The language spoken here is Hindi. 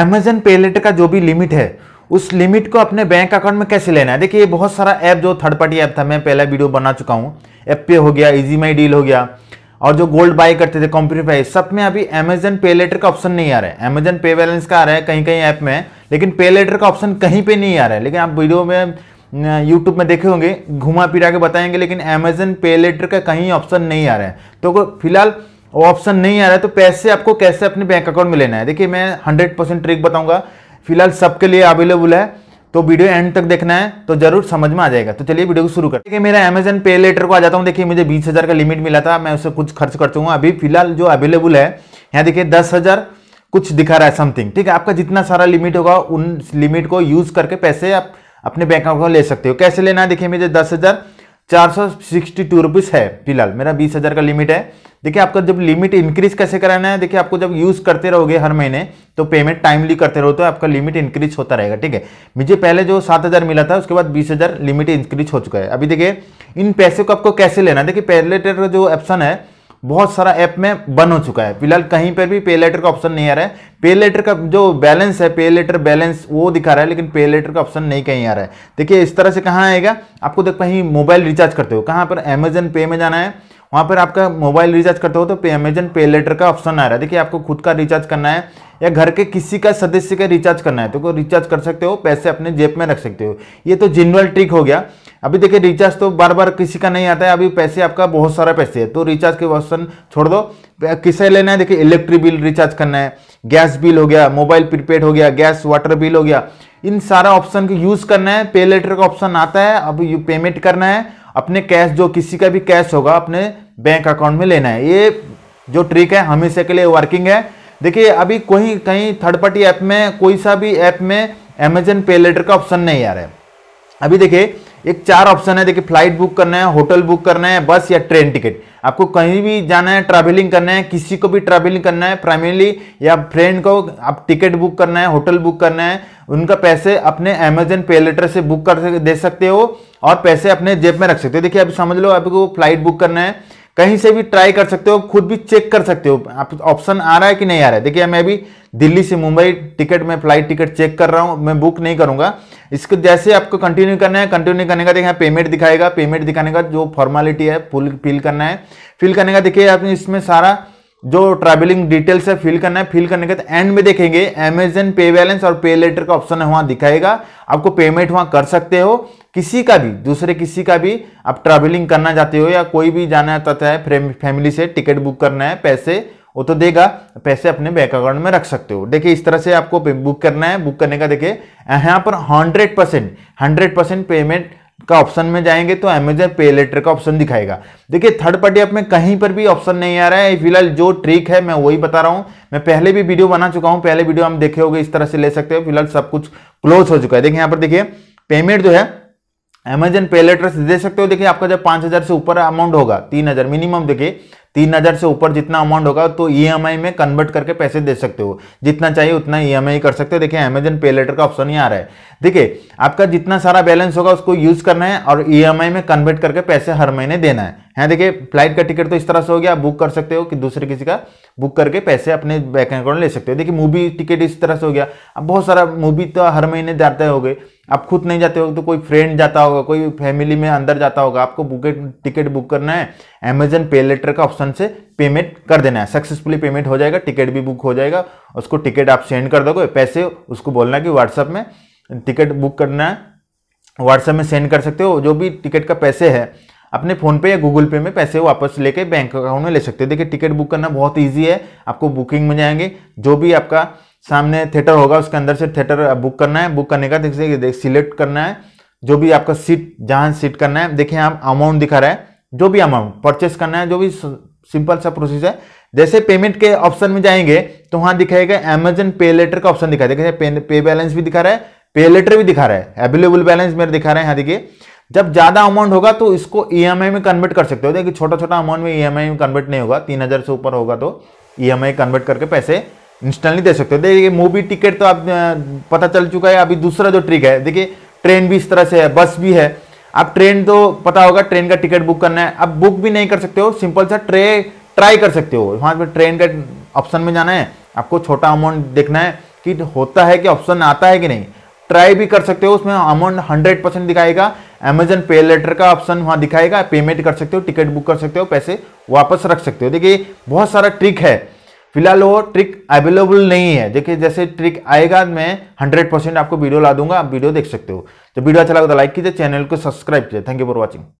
अमेजन पेलेट का जो भी लिमिट है उस लिमिट को अपने बैंक अकाउंट में कैसे लेना है देखिए ये बहुत सारा ऐप जो थर्ड पार्टी ऐप था मैं पहला वीडियो बना चुका हूँ एप पे हो गया इजी माई डील हो गया और जो गोल्ड बाई करते थे कंप्यूटर पे सब में अभी अमेजन पे लेटर का ऑप्शन नहीं आ रहा है अमेजन पे बैलेंस का आ रहा है कहीं कहीं ऐप में लेकिन पे लेटर का ऑप्शन कहीं पे नहीं आ रहा है लेकिन आप वीडियो में यूट्यूब में देखे होंगे घुमा फिरा के बताएंगे लेकिन अमेजन पे लेटर का कहीं ऑप्शन नहीं आ रहा है तो फिलहाल ऑप्शन नहीं आ रहा है तो पैसे आपको कैसे अपने बैंक अकाउंट में लेना है देखिए मैं हंड्रेड परसेंट ट्रिक बताऊंगा फिलहाल सबके लिए अवेलेबल है तो वीडियो एंड तक देखना है तो जरूर समझ में आ जाएगा तो चलिए वीडियो को शुरू करते हैं मेरा अमेजन पे लेटर को आ जाता हूँ देखिए मुझे बीस का लिमिट मिला था मैं उसे कुछ खर्च कर चुका अभी फिलहाल जो अवेलेबल है यहाँ देखिए दस हज़ार कुछ दिखा रहा है समथिंग ठीक है आपका जितना सारा लिमिट होगा उन लिमिट को यूज़ करके पैसे आप अपने बैंक अकाउंट ले सकते हो कैसे लेना है देखिए मुझे दस हज़ार चार सौ सिक्सटी टू रुपीज़ है फिलहाल मेरा बीस हज़ार का लिमिट है देखिए आपका जब लिमिट इंक्रीज कैसे कराना है देखिए आपको जब यूज करते रहोगे हर महीने तो पेमेंट टाइमली करते रहो तो आपका लिमिट इंक्रीज होता रहेगा ठीक है मुझे पहले जो सात हजार मिला था उसके बाद बीस हजार लिमिट इंक्रीज हो चुका है अभी देखिए इन पैसे को आपको कैसे लेना देखिए पे लेटर का जो ऑप्शन है बहुत सारा ऐप में बन हो चुका है फिलहाल कहीं पर भी पे लेटर का ऑप्शन नहीं आ रहा है पे लेटर का जो बैलेंस है पे लेटर बैलेंस वो दिखा रहा है लेकिन पे लेटर का ऑप्शन नहीं कहीं आ रहा है देखिए इस तरह से कहाँ आएगा आपको देख कहीं मोबाइल रिचार्ज करते हो कहाँ पर अमेजन पे में जाना है वहाँ पर आपका मोबाइल रिचार्ज करते हो तो पे अमेजन पे लेटर का ऑप्शन आ रहा है देखिए आपको खुद का रिचार्ज करना है या घर के किसी का सदस्य का रिचार्ज करना है तो रिचार्ज कर सकते हो पैसे अपने जेब में रख सकते हो ये तो जिनरल ट्रिक हो गया अभी देखिए रिचार्ज तो बार बार किसी का नहीं आता है अभी पैसे आपका बहुत सारा पैसे है तो रिचार्ज के ऑप्शन छोड़ दो किसे लेना है देखिए इलेक्ट्रिक बिल रिचार्ज करना है गैस बिल हो गया मोबाइल प्रीपेड हो गया गैस वाटर बिल हो गया इन सारा ऑप्शन को यूज़ करना है पे लेटर का ऑप्शन आता है अब पेमेंट करना है अपने कैश जो किसी का भी कैश होगा अपने बैंक अकाउंट में लेना है ये जो ट्रिक है हमेशा के लिए वर्किंग है देखिए अभी कोई कहीं थर्ड पार्टी ऐप में कोई सा भी ऐप में अमेजन पे लेटर का ऑप्शन नहीं आ रहा है अभी देखिए एक चार ऑप्शन है देखिए फ्लाइट बुक करना है होटल बुक करना है बस या ट्रेन टिकट आपको कहीं भी जाना है ट्रैवलिंग करना है किसी को भी ट्रैवलिंग करना है प्राइमरीली या फ्रेंड को आप टिकट बुक करना है होटल बुक करना है उनका पैसे अपने अमेजन पे लेटर से बुक कर दे सकते हो और पैसे अपने जेब में रख सकते हो देखिए अभी समझ लो आपको फ्लाइट बुक करना है कहीं से भी ट्राई कर सकते हो खुद भी चेक कर सकते हो आप ऑप्शन आ रहा है कि नहीं आ रहा है देखिए मैं भी दिल्ली से मुंबई टिकट में फ्लाइट टिकट चेक कर रहा हूँ मैं बुक नहीं करूंगा इसको जैसे आपको कंटिन्यू करना है कंटिन्यू करने का देखिए यहाँ पेमेंट दिखाएगा पेमेंट दिखाने का जो फॉर्मेलिटी है फुल फिल करना है फिल करने का देखिए आपने इसमें सारा जो ट्रैवलिंग डिटेल्स है फिल करना है फिल करने के एंड में देखेंगे अमेजन पे बैलेंस और पे लेटर का ऑप्शन है वहाँ दिखाएगा आपको पेमेंट वहाँ कर सकते हो किसी का भी दूसरे किसी का भी आप ट्रैवलिंग करना चाहते हो या कोई भी जाना चाहता है फैमिली तो से टिकट बुक करना है पैसे वो तो देगा पैसे अपने बैंक अकाउंट में रख सकते हो देखिए इस तरह से आपको बुक करना है बुक करने का देखिए यहाँ पर hundred percent hundred percent payment का ऑप्शन में जाएंगे तो अमेजन पे लेटर का ऑप्शन दिखाएगा देखिए थर्ड पार्टी आप में कहीं पर भी ऑप्शन नहीं आ रहा है फिलहाल जो ट्रिक है मैं वही बता रहा हूँ मैं पहले भी वीडियो बना चुका हूँ पहले वीडियो हम देखे हो इस तरह से ले सकते हो फिलहाल सब कुछ क्लोज हो चुका है देखिए यहाँ पर देखिए पेमेंट जो है अमेजन पे लेटर से दे सकते हो देखिए आपका जब पांच हजार से ऊपर अमाउंट होगा तीन हजार मिनिमम देखिए तीन हजार से ऊपर जितना अमाउंट होगा तो ई e में कन्वर्ट करके पैसे दे सकते हो जितना चाहिए उतना ई e कर सकते हो देखिए अमेजन पे लेटर का ऑप्शन ही आ रहा है देखिए आपका जितना सारा बैलेंस होगा उसको यूज करना है और ई e में कन्वर्ट करके पैसे हर महीने देना है है देखिए फ्लाइट का टिकट तो इस तरह से हो गया आप बुक कर सकते हो कि दूसरे किसी का बुक करके पैसे अपने बैंक अकाउंट ले सकते हो देखिए मूवी टिकट इस तरह से हो गया अब बहुत सारा मूवी तो हर महीने जाते हो गए आप खुद नहीं जाते हो तो कोई फ्रेंड जाता होगा कोई फैमिली में अंदर जाता होगा आपको बुकेट टिकट बुक करना है अमेजन पे लेटर का ऑप्शन से पेमेंट कर देना है सक्सेसफुली पेमेंट हो जाएगा टिकट भी बुक हो जाएगा उसको टिकट आप सेंड कर दोगे पैसे उसको बोलना कि व्हाट्सअप में टिकट बुक करना है व्हाट्सएप में सेंड कर सकते हो जो भी टिकट का पैसे है अपने फोन पे या गूगल पे में पैसे वापस लेके बैंक अकाउंट में ले सकते हो देखिए टिकट बुक करना बहुत ईजी है आपको बुकिंग में जाएंगे जो भी आपका सामने थिएटर होगा उसके अंदर से थिएटर बुक uh, करना है बुक करने का देखिए सिलेक्ट करना है जो भी आपका सीट जहाँ सीट करना है देखिए आप अमाउंट दिखा रहा है जो भी अमाउंट परचेस करना है जो भी सिंपल सा प्रोसेस है जैसे पेमेंट के ऑप्शन में जाएंगे तो वहाँ दिखाएगा अमेजन पे लेटर का ऑप्शन दिखाई देखिए पे, पे बैलेंस भी दिखा रहा है पे लेटर भी दिखा रहा है अवेलेबल बैलेंस मेरे दिखा रहे हैं यहाँ देखिए जब ज़्यादा अमाउंट होगा तो इसको ई में कन्वर्ट कर सकते हो देखिए छोटा छोटा अमाउंट में ई में कन्वर्ट नहीं होगा तीन से ऊपर होगा तो ई कन्वर्ट करके पैसे इंस्टेंटली दे सकते हो देखिए मूवी टिकट तो आप पता चल चुका है अभी दूसरा जो ट्रिक है देखिए ट्रेन भी इस तरह से है बस भी है आप ट्रेन तो पता होगा ट्रेन का टिकट बुक करना है आप बुक भी नहीं कर सकते हो सिंपल सा ट्रे ट्राई कर सकते हो वहाँ पर ट्रेन का ऑप्शन में जाना है आपको छोटा अमाउंट देखना है कि होता है कि ऑप्शन आता है कि नहीं ट्राई भी कर सकते हो उसमें अमाउंट हंड्रेड परसेंट दिखाएगा अमेजन पे लेटर का ऑप्शन वहाँ दिखाएगा पेमेंट कर सकते हो टिकट बुक कर सकते हो पैसे वापस रख सकते हो देखिए बहुत सारा ट्रिक है फिलहाल वो ट्रिक अवेलेबल नहीं है देखिए जैसे ट्रिक आएगा मैं हंड्रेड परसेंट आपको वीडियो ला दूंगा आप वीडियो देख सकते हो तो वीडियो अच्छा लगा तो लाइक कीजिए चैनल को सब्सक्राइब कीजिए थैंक यू फॉर वॉचिंग